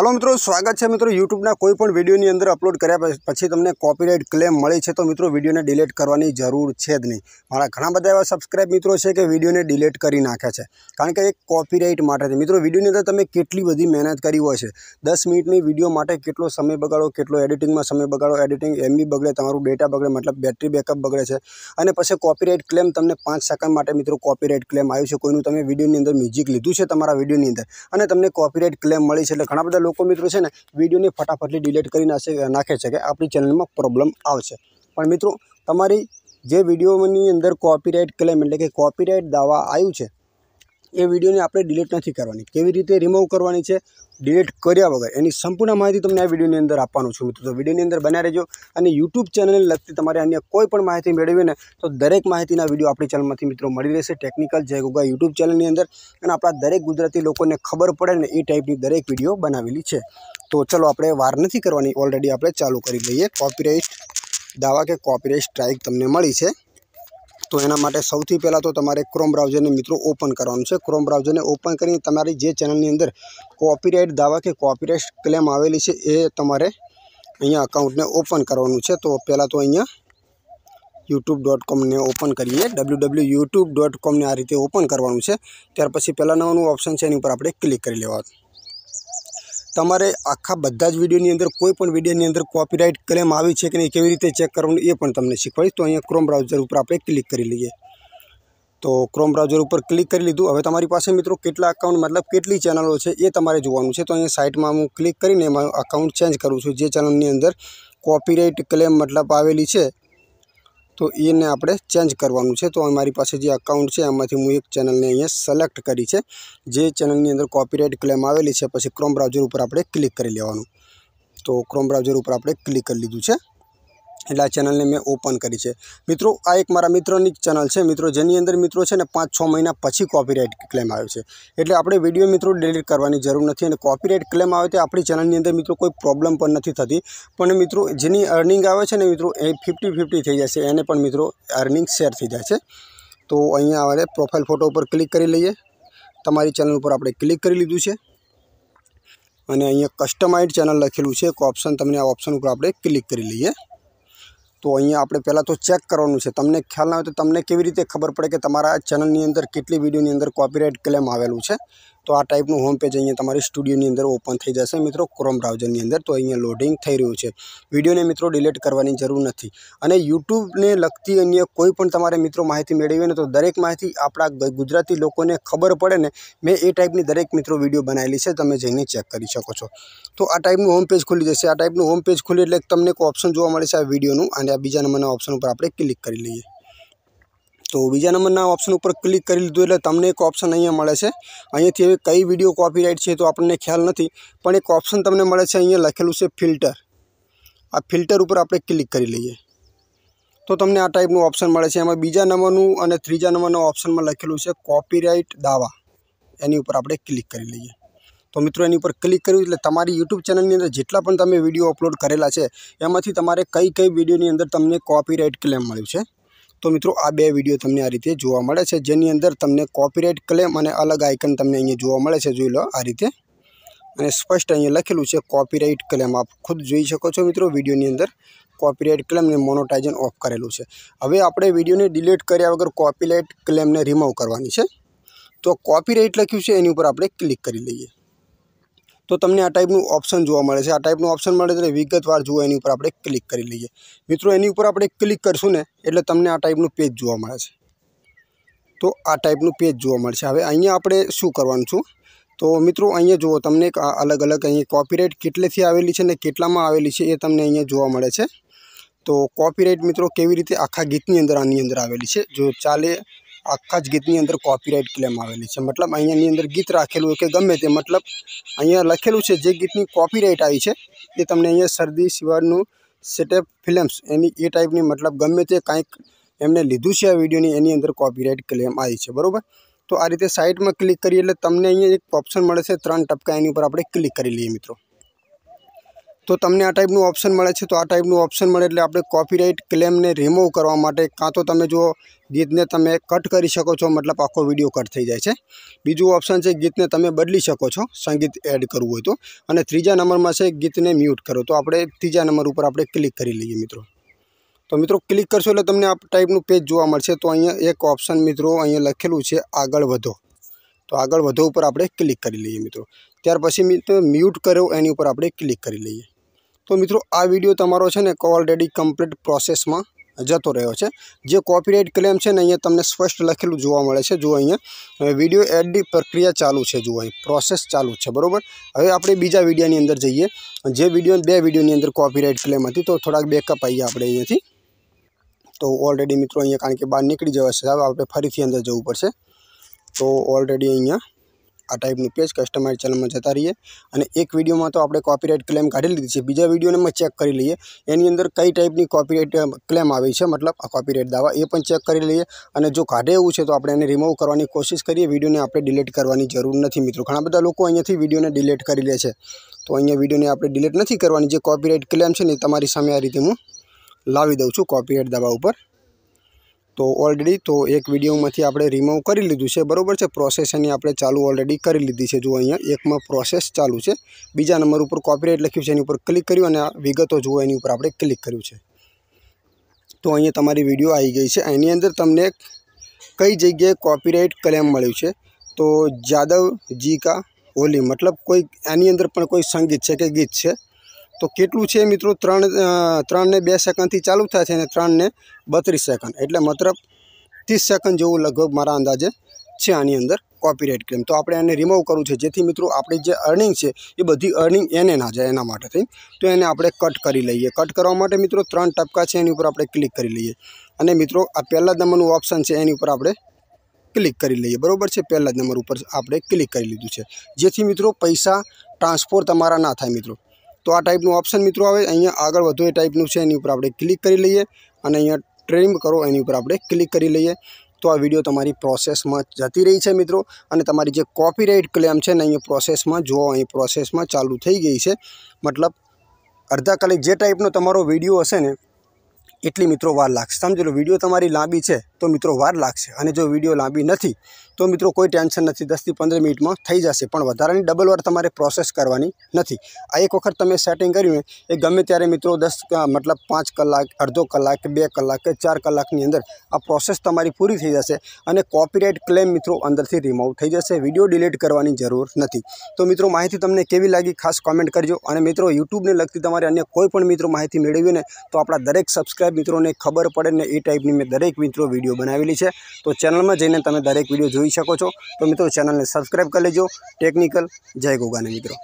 hello मित्रों स्वागत छे मित्रों YouTube ના કોઈ પણ વિડિયો ની અંદર અપલોડ કર્યા પછી તમને કોપીરાઈટ ક્લેમ મળી છે તો મિત્રો વિડિયોને ડિલીટ કરવાની જરૂર છે જ નહીં મારા ઘણા બધા એવા સબ્સ્ક્રાઇબર મિત્રો છે કે વિડિયોને ડિલીટ કરી નાખ્યા છે કારણ કે એક કોપીરાઈટ માટર છે મિત્રો વિડિયો ની અંદર તમે કેટલી બધી મહેનત કરી હોય છે 10 મિનિટ ની વિડિયો માટે કેટલો સમય બગાડો કેટલો એડિટિંગ માં સમય બગાડો એડિટિંગ એમબી બગડે તમારું ડેટા બગડે મતલબ બેટરી બેકઅપ બગડે છે અને પછી કોપીરાઈટ ક્લેમ તમને 5 સેકન્ડ માટે મિત્રો કોપીરાઈટ ક્લેમ આવ્યું છે કોઈનું તમે વિડિયો ની અંદર મ્યુઝિક લીધું છે તમારા વિડિયો ની અંદર અને તમને કોપીરાઈટ ક્લેમ મળી છે એટલે ઘણા બધા કોકો મિત્રો છે ને વિડિયો ને फटाफटલી ડિલીટ કરી ના શકે છે કે આપણી ચેનલ માં પ્રોબ્લેમ આવે છે પણ મિત્રો તમારી જે વિડિયો ની અંદર કોપીરાઈટ ક્લેમ એટલે કે કોપીરાઈટ દાવો આયુ છે એ વિડિયોને આપણે ડિલીટ નથી કરવાની કેવી રીતે રીમુવ કરવાની છે ડિલીટ કર્યા વગર એની સંપૂર્ણ માહિતી તમને આ વિડિયોની અંદર આપવાનો છું મિત્રો તો વિડિયોની અંદર બને રહેજો અને YouTube ચેનલને લક્તે તમારે અહીંયા કોઈ પણ માહિતી મેળવી હોય ને તો દરેક માહિતીના વિડિયો આપણી ચેનલમાંથી મિત્રો મળી રહેશે ટેકનિકલ જયગોગા YouTube ચેનલની અંદર અને આપડા દરેક ગુજરાતી લોકોને ખબર પડે ને ઈ ટાઈપની દરેક વિડિયો બનાવેલી છે તો ચલો આપણે વાર નથી કરવાની ઓલરેડી આપણે ચાલુ કરી લઈએ કોપીરાઈટ દાવો કે કોપીરાઈટ સ્ટ્રાઈક તમને મળી છે તો એના માટે સૌથી પહેલા તો તમારે ક્રોમ બ્રાઉઝરને મિત્રો ઓપન કરવાનું છે ક્રોમ બ્રાઉઝરને ઓપન કરીને તમારી જે ચેનલની અંદર કોપીરાઈટ દાવો કે કોપીરાઈટ ક્લેમ આવેલી છે એ તમારે અહીંયા એકાઉન્ટને ઓપન કરવાનું છે તો પહેલા તો અહીંયા youtube.com ને ઓપન કરીએ www.youtube.com ને આ રીતે ઓપન કરવાનું છે ત્યાર પછી પહેલાનું આનું ઓપ્શન છે એની ઉપર આપણે ક્લિક કરી લેવાનું તમારે આખા બધા જ વિડીયોની અંદર કોઈ પણ વિડીયોની અંદર કોપીરાઇટ ક્લેમ આવી છે કે નહીં કેવી રીતે ચેક કરવાનું એ પણ તમને શીખવાડીશ તો અહીંયા ક્રોમ બ્રાઉઝર ઉપર આપણે ક્લિક કરી લઈએ તો ક્રોમ બ્રાઉઝર ઉપર ક્લિક કરી લીધું હવે તમારી પાસે મિત્રો કેટલા અકાઉન્ટ મતલબ કેટલી ચેનલો છે એ તમારે જોવાનું છે તો અહીંયા સાઇટમાં હું ક્લિક કરીને એમાં અકાઉન્ટ ચેન્જ કરું છું જે ચેનલની અંદર કોપીરાઇટ ક્લેમ મતલબ આવેલી છે તો ઈને આપણે ચેન્જ કરવાનું છે તો મારી પાસે જે એકાઉન્ટ છે એમાંથી હું એક ચેનલને અહીંયા સિલેક્ટ કરી છે જે ચેનલની અંદર કોપીરાઈટ ક્લેમ આવેલી છે પછી ક્રોમ બ્રાઉઝર ઉપર આપણે ક્લિક કરી લેવાનું તો ક્રોમ બ્રાઉઝર ઉપર આપણે ક્લિક કરી લીધું છે એલા ચેનલને મે ઓપન કરી છે મિત્રો આ એક મારા મિત્રોની ચેનલ છે મિત્રો જેની અંદર મિત્રો છે ને 5 6 મહિના પછી કોપીરાઈટ ક્લેમ આવ્યો છે એટલે આપણે વિડિયો મિત્રો ડિલીટ કરવાની જરૂર નથી અને કોપીરાઈટ ક્લેમ આવે તો આપણી ચેનલની અંદર મિત્રો કોઈ પ્રોબ્લેમ પણ નથી થતી પણ મિત્રો જેની અર્નિંગ આવે છે ને મિત્રો એ 50 50 થઈ જશે એને પણ મિત્રો અર્નિંગ શેર થઈ જાય છે તો અહીંયા આપણે પ્રોફાઇલ ફોટો ઉપર ક્લિક કરી લઈએ તમારી ચેનલ ઉપર આપણે ક્લિક કરી લીધું છે અને અહીંયા કસ્ટમાઇઝ ચેનલ લખેલું છે ક ઓપ્શન તમને આ ઓપ્શન ઉપર આપણે ક્લિક કરી લઈએ તો અહીંયા આપણે પહેલા તો ચેક કરવાનું છે તમને ખ્યાલ ન હોય તો તમને કેવી રીતે ખબર પડે કે તમારા ચેનલની અંદર કેટલી વિડીયોની અંદર કોપીરાઈટ ક્લેમ આવેલું છે તો આ ટાઈપનું હોમ પેજ અહીંયા તમારી સ્ટુડિયોની અંદર ઓપન થઈ જશે મિત્રો Chrome બ્રાઉઝરની અંદર તો અહીંયા લોડિંગ થઈ રહ્યું છે વિડીયોને મિત્રો ડિલીટ કરવાની જરૂર નથી અને YouTube ને લક્તિ અન્ય કોઈ પણ તમારે મિત્રો માહિતી મેળવી હોય ને તો દરેક માહિતી આપડા ગુજરાતી લોકોને ખબર પડે ને મેં એ ટાઈપની દરેક મિત્રો વિડીયો બનાવીલી છે તમે જઈને ચેક કરી શકો છો તો આ ટાઈપનું હોમ પેજ ખુલી જશે આ ટાઈપનું હોમ પેજ ખુલી એટલે તમને એક ઓપ્શન જોવા મળશે આ વિડીયોનું અને આ બીજા નંબરના ઓપ્શન ઉપર આપણે ક્લિક કરી લઈએ તો બીજા નંબરના ઓપ્શન ઉપર ક્લિક કરી લીધું એટલે તમને એક ઓપ્શન અહીંયા મળે છે અહીંથી કઈ વિડિયો કોપીરાઈટ છે તો આપણે ખ્યાલ નથી પણ એક ઓપ્શન તમને મળે છે અહીં લખેલું છે ફિલ્ટર આ ફિલ્ટર ઉપર આપણે ક્લિક કરી લઈએ તો તમને આ ટાઈપનું ઓપ્શન મળે છે એમાં બીજા નંબરનું અને ત્રીજા નંબરનું ઓપ્શનમાં લખેલું છે કોપીરાઈટ દાવો એની ઉપર આપણે ક્લિક કરી લઈએ તો મિત્રો એની ઉપર ક્લિક કર્યું એટલે તમારી YouTube ચેનલની અંદર જેટલા પણ તમે વિડિયો અપલોડ કરેલા છે એમાંથી તમારે કઈ કઈ વિડિયોની અંદર તમને કોપીરાઈટ ક્લેમ મળ્યું છે તો મિત્રો આ બે વિડીયો તમને આ રીતે જોવા મળે છે જેની અંદર તમને કોપીરાઇટ ક્લેમ અને અલગ આઇકન તમને અહીંયા જોવા મળે છે જોઈ લો આ રીતે અને સ્પષ્ટ અહીંયા લખેલું છે કોપીરાઇટ ક્લેમ આપ ખુદ જોઈ શકો છો મિત્રો વિડીયોની અંદર કોપીરાઇટ ક્લેમને મોનોટાઇઝન ઓફ કરેલું છે હવે આપણે વિડીયોને ડિલીટ કર્યા વગર કોપીરાઇટ ક્લેમને રિમૂવ કરવાની છે તો કોપીરાઇટ લખ્યું છે એની ઉપર આપણે ક્લિક કરી લઈએ તો તમને આ ટાઈપનું ઓપ્શન જોવા મળે છે આ ટાઈપનું ઓપ્શન મળે તો વિગતવાર જોવાની ઉપર આપણે ક્લિક કરી લઈએ મિત્રો એની ઉપર આપણે ક્લિક કરશું ને એટલે તમને આ ટાઈપનું પેજ જોવા મળે છે તો આ ટાઈપનું પેજ જોવા મળશે હવે અહીંયા આપણે શું કરવાનું છે તો મિત્રો અહીંયા જુઓ તમને એક અલગ અલગ અહીં કોપીરાઈટ કેટલેથી આવેલી છે ને કેટલામાં આવેલી છે એ તમને અહીંયા જોવા મળે છે તો કોપીરાઈટ મિત્રો કેવી રીતે આખા ગીતની અંદર આની અંદર આવેલી છે જો ચાલે અક્કાજ ગીત ની અંદર કોપીરાઈટ ક્લેમ આવેલી છે મતલબ અહીંયા ની અંદર ગીત રાખેલું હોય કે ગમે તે મતલબ અહીંયા લખેલું છે જે ગીત ની કોપીરાઈટ આવી છે તે તમે અહીંયા સરદી શિવાળ નું સેટઅપ ફિલ્મસ એની એ ટાઈપ ની મતલબ ગમે તે કાઈ એમને લીધું છે આ વિડિયો ની એની અંદર કોપીરાઈટ ક્લેમ આવી છે બરોબર તો આ રીતે સાઈડમાં ક્લિક કરી એટલે તમને અહીં એક ઓપ્શન મળે છે ત્રણ ટપકા એની ઉપર આપણે ક્લિક કરી લઈએ મિત્રો તો તમને આ ટાઈમ નું ઓપ્શન મળે છે તો આ ટાઈમ નું ઓપ્શન મળે એટલે આપણે કોપીરાઈટ ક્લેમ ને રીમુવ કરવા માટે કાં તો તમે જો વીડ ને તમે કટ કરી શકો છો મતલબ આખો વિડિયો કટ થઈ જાય છે બીજો ઓપ્શન છે ગીત ને તમે બદલી શકો છો સંગીત એડ કરવું હોય તો અને ત્રીજા નંબર માં છે ગીત ને મ્યૂટ કરો તો આપણે ત્રીજા નંબર ઉપર આપણે ક્લિક કરી લઈએ મિત્રો તો મિત્રો ક્લિક કરશો એટલે તમને આ ટાઈમ નું પેજ જોવા મળશે તો અહીંયા એક ઓપ્શન મિત્રો અહીંયા લખેલું છે આગળ વધો તો આગળ વધો ઉપર આપણે ક્લિક કરી લઈએ મિત્રો ત્યાર પછી મ્યૂટ કરો એની ઉપર આપણે ક્લિક કરી લઈએ તો મિત્રો આ વિડિયો તમારો છે ને કૉલરેડી કમ્પલેટ પ્રોસેસમાં જતો રહ્યો છે જે કોપીરાઈટ ક્લેમ છે ને અહીંયા તમને સ્પષ્ટ લખેલું જોવા મળે છે જુઓ અહીંયા વિડિયો એડિ પ્રક્રિયા ચાલુ છે જુઓ અહીં પ્રોસેસ ચાલુ છે બરોબર હવે આપણે બીજા વિડિયોની અંદર જઈએ અને જે વિડિયો બે વિડિયોની અંદર કોપીરાઈટ ક્લેમ હતી તો થોડક બેકઅપ આઈએ આપણે અહીંથી તો ઓલરેડી મિત્રો અહીંયા કારણ કે બહાર નીકળી જવાથી આપણે ફરીથી અંદર જવું પડશે તો ઓલરેડી અહીંયા આ ટાઇપની પેજ કસ્ટમાઇઝ ચેનલ માં જતા રહીએ અને એક વિડિયો માં તો આપણે કોપીરાઇટ ક્લેમ ગાડી લીધી છે બીજા વિડિયોને માં ચેક કરી લઈએ એની અંદર કઈ ટાઇપની કોપીરાઇટ ક્લેમ આવે છે મતલબ આ કોપીરાઇટ દાવો એ પણ ચેક કરી લઈએ અને જો ગાડે એવું છે તો આપણે એને રીમુવ કરવાની કોશિશ કરીએ વિડિયોને આપણે ડિલીટ કરવાની જરૂર નથી મિત્રો ઘણા બધા લોકો અહીંયાથી વિડિયોને ડિલીટ કરી લે છે તો અહીંયા વિડિયોને આપણે ડિલીટ નથી કરવાની જે કોપીરાઇટ ક્લેમ છે ને તમારી સામે આ રીતે હું લાવી દઉં છું કોપીરાઇટ દબા ઉપર તો ઓલરેડી તો એક વિડિયોમાંથી આપણે રીમોવ કરી લીધું છે બરોબર છે પ્રોસેસ અહીં આપણે ચાલુ ઓલરેડી કરી લીધી છે જુઓ અહીંયા એકમાં પ્રોસેસ ચાલુ છે બીજા નંબર ઉપર કોપીરાઈટ લખ્યું છે એની ઉપર ક્લિક કર્યું અને આ વિગતો જોવાની ઉપર આપણે ક્લિક કર્યું છે તો અહીંયા તમારી વિડિયો આવી ગઈ છે એની અંદર તમને કઈ જગ્યાએ કોપીરાઈટ ક્લેમ મળ્યું છે તો जाधव जी કા ઓલી મતલબ કોઈ આની અંદર પણ કોઈ સંગીત છે કે ગીત છે તો કેટલું છે મિત્રો 3 3 ને 2 સેકન્ડ થી ચાલુ થા છે અને 3 ને 32 સેકન્ડ એટલે માત્ર 30 સેકન્ડ જેવું લગભગ મારા અંદાજે છે આની અંદર કોપીરાઈટ ક્લેમ તો આપણે એને રીમુવ કરવું છે જેથી મિત્રો આપણી જે અર્નિંગ છે એ બધી અર્નિંગ એને ના જાય એના માટે તો એને આપણે કટ કરી લઈએ કટ કરવા માટે મિત્રો ત્રણ ટપકા છે એની ઉપર આપણે ક્લિક કરી લઈએ અને મિત્રો આ પહેલા નંબરનું ઓપ્શન છે એની ઉપર આપણે ક્લિક કરી લઈએ બરોબર છે પહેલા નંબર ઉપર આપણે ક્લિક કરી લીધું છે જેથી મિત્રો પૈસા ટ્રાન્સફર તમાર ના થાય મિત્રો તો આ ટાઇપ નું ઓપ્શન મિત્રો આવે અહીયા આગળ વધુ એ ટાઇપ નું છે એની ઉપર આપણે ક્લિક કરી લઈએ અને અહીયા ટ્રીમ કરો એની ઉપર આપણે ક્લિક કરી લઈએ તો આ વિડિયો તમારી પ્રોસેસ માં જતી રહી છે મિત્રો અને તમારી જે કોપીરાઈટ ક્લેમ છે ને એ પ્રોસેસ માં જોવો અહી પ્રોસેસ માં ચાલુ થઈ ગઈ છે મતલબ અર્ધા કલાક જે ટાઇપ નું તમારો વિડિયો હશે ને એટલી મિત્રો વાર લાગશે સમજો લો વિડિયો તમારી લાંબી છે તો મિત્રો વાર લાગશે અને જો વિડિયો લાંબી નથી તો મિત્રો કોઈ ટેન્શન નથી 10 થી 15 મિનિટમાં થઈ જશે પણ વધારેની ડબલ વાર તમારે પ્રોસેસ કરવાની નથી આ એક વખત તમે સેટિંગ કર્યું એ ગમે ત્યારે મિત્રો 10 મતલબ 5 કલાક અડધો કલાક કે 2 કલાક કે 4 કલાક ની અંદર આપ પ્રોસેસ તમારી પૂરી થઈ જશે અને કોપીરાઈટ ક્લેમ મિત્રો અંદરથી રીમોવ થઈ જશે વિડિયો ડિલીટ કરવાની જરૂર નથી તો મિત્રો માહિતી તમને કેવી લાગી ખાસ કમેન્ટ કરજો અને મિત્રો YouTube ને લગતી તમારી અન્ય કોઈ પણ મિત્રો માહિતી મેળવી હોય ને તો આપડા દરેક સબ્સ્ક્રાઇબ બધા મિત્રોને ખબર પડે ને એ ટાઈપની મેં દરેક મિત્રો વિડીયો બનાવેલી છે તો ચેનલમાં જઈને તમે દરેક વિડીયો જોઈ શકો છો તો મિત્રો ચેનલને સબસ્ક્રાઈબ કરી લેજો ટેકનિકલ જય ગોગાના મિત્રો